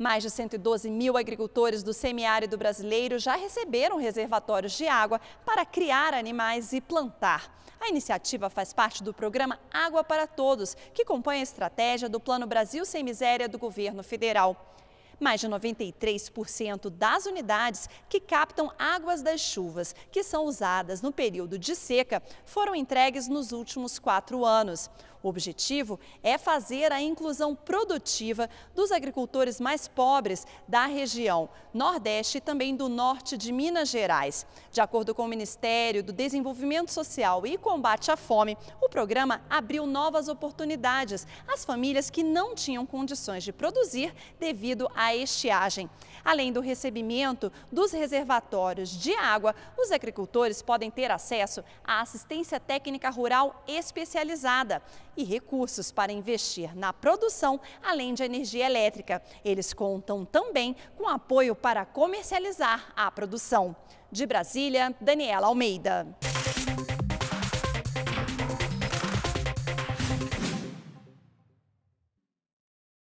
Mais de 112 mil agricultores do semiárido brasileiro já receberam reservatórios de água para criar animais e plantar. A iniciativa faz parte do programa Água para Todos, que compõe a estratégia do Plano Brasil Sem Miséria do governo federal mais de 93% das unidades que captam águas das chuvas, que são usadas no período de seca, foram entregues nos últimos quatro anos. O objetivo é fazer a inclusão produtiva dos agricultores mais pobres da região Nordeste e também do Norte de Minas Gerais. De acordo com o Ministério do Desenvolvimento Social e Combate à Fome, o programa abriu novas oportunidades às famílias que não tinham condições de produzir devido à a estiagem. Além do recebimento dos reservatórios de água, os agricultores podem ter acesso à assistência técnica rural especializada e recursos para investir na produção, além de energia elétrica. Eles contam também com apoio para comercializar a produção. De Brasília, Daniela Almeida.